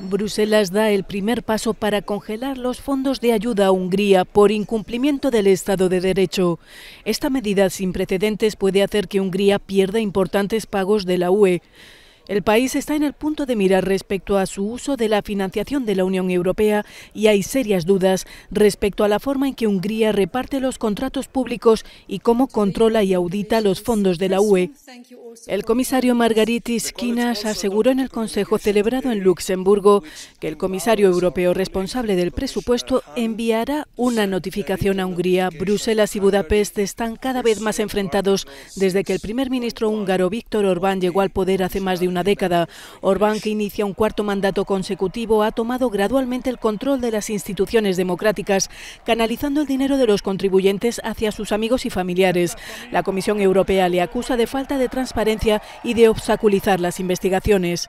Bruselas da el primer paso para congelar los fondos de ayuda a Hungría por incumplimiento del Estado de Derecho. Esta medida sin precedentes puede hacer que Hungría pierda importantes pagos de la UE. El país está en el punto de mirar respecto a su uso de la financiación de la Unión Europea y hay serias dudas respecto a la forma en que Hungría reparte los contratos públicos y cómo controla y audita los fondos de la UE. El comisario Margaritis Kinas aseguró en el Consejo celebrado en Luxemburgo que el comisario europeo responsable del presupuesto enviará una notificación a Hungría. Bruselas y Budapest están cada vez más enfrentados desde que el primer ministro húngaro Víctor Orbán llegó al poder hace más de un década. Orbán, que inicia un cuarto mandato consecutivo, ha tomado gradualmente el control de las instituciones democráticas, canalizando el dinero de los contribuyentes hacia sus amigos y familiares. La Comisión Europea le acusa de falta de transparencia y de obstaculizar las investigaciones.